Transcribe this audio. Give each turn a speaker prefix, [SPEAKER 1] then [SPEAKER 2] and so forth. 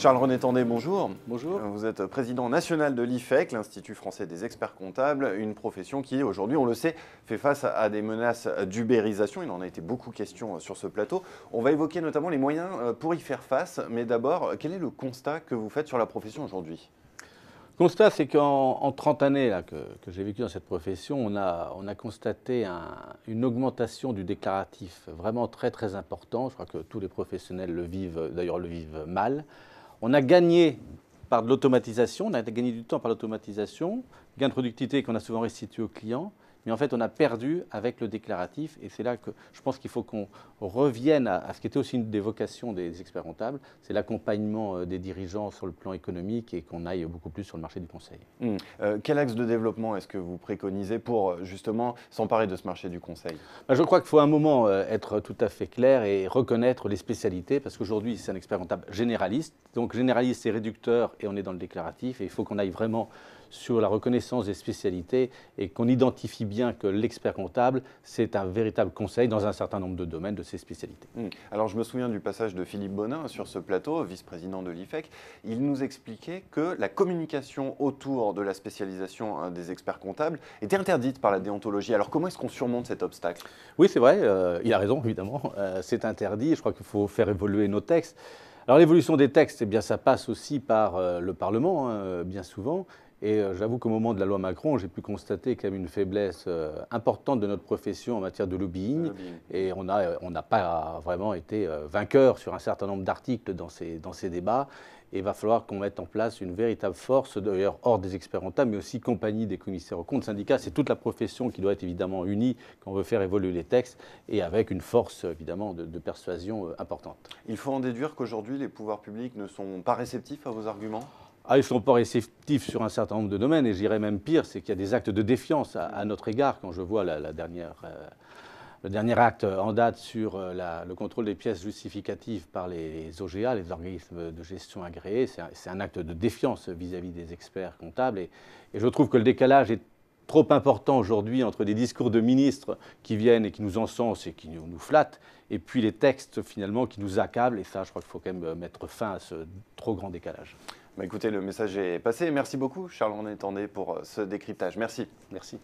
[SPEAKER 1] Charles-René Tandé, bonjour. Bonjour. Euh, vous êtes président national de l'IFEC, l'Institut français des experts comptables, une profession qui, aujourd'hui, on le sait, fait face à des menaces d'ubérisation. Il en a été beaucoup question euh, sur ce plateau. On va évoquer notamment les moyens euh, pour y faire face, mais d'abord, quel est le constat que vous faites sur la profession aujourd'hui
[SPEAKER 2] le constat, c'est qu'en 30 années que, j'ai vécu dans cette profession, on a, constaté une augmentation du déclaratif vraiment très très important. Je crois que tous les professionnels le vivent, d'ailleurs le vivent mal. On a gagné par de l'automatisation, on a gagné du temps par l'automatisation, gain de productivité qu'on a souvent restitué aux clients, mais en fait on a perdu avec le déclaratif, et c'est là que je pense qu'il faut qu'on revienne à, ce qui était aussi une des vocations des, experts comptables, c'est l'accompagnement euh, des dirigeants sur le plan économique et qu'on aille beaucoup plus sur le marché du conseil. Hmm. Euh,
[SPEAKER 1] quel axe de développement est-ce que vous préconisez pour euh, justement s'emparer de ce
[SPEAKER 2] marché du conseil bah, Je crois qu'il faut à un moment être tout à fait clair et reconnaître les spécialités, parce qu'aujourd'hui c'est un expert comptable généraliste, donc généraliste c'est réducteur et on est dans le déclaratif, et il faut qu'on aille vraiment sur la reconnaissance des spécialités et qu'on identifie bien que l'expert comptable, c'est un véritable conseil dans un certain nombre de domaines de ses spécialités. Hmm. Alors je me souviens du passage de
[SPEAKER 1] Philippe Bonin sur ce plateau, vice-président de l'IFEC. Il nous expliquait que la communication autour de la spécialisation hein, des experts comptables était interdite par la déontologie. Alors comment est-ce qu'on surmonte
[SPEAKER 2] cet obstacle Oui, c'est vrai, euh, il a raison évidemment, euh, c'est interdit, je crois qu'il faut faire évoluer nos textes. Alors l'évolution des textes, eh bien, ça passe aussi par euh, le Parlement, hein, bien souvent, et euh, j'avoue qu'au moment de la loi Macron, j'ai pu constater quand même une faiblesse euh, importante de notre profession en matière de lobbying. Et euh, on n'a pas vraiment été vainqueur sur un certain nombre d'articles dans ces, débats. Et il va falloir qu'on mette en place une véritable force, d'ailleurs hors des experts mais aussi compagnie des commissaires aux comptes, syndicats. C'est toute la profession qui doit être évidemment unie quand on veut faire évoluer les textes et avec une force évidemment de persuasion importante. Il faut
[SPEAKER 1] en déduire qu'aujourd'hui les pouvoirs publics ne sont
[SPEAKER 2] pas réceptifs à vos arguments ah, ils sont pas réceptifs sur un certain nombre de domaines, et j'irais même pire, c'est qu'il y a des actes de défiance à, notre égard quand je vois la, dernière, euh, le dernier acte en date sur euh, le contrôle des pièces justificatives par les, OGA, les organismes de gestion agréés. C'est un, acte de défiance vis-à-vis -vis des experts comptables, et, et je trouve que le décalage est trop important aujourd'hui entre des discours de ministres qui viennent et qui nous encensent et qui nous, nous flattent, et puis les textes finalement qui nous accablent. Et ça, je crois qu'il faut quand même euh, mettre fin à ce trop grand décalage. Bah, écoutez, le message est passé. Merci
[SPEAKER 1] beaucoup, Charles-René Tendé, pour euh, ce décryptage. Merci. Merci.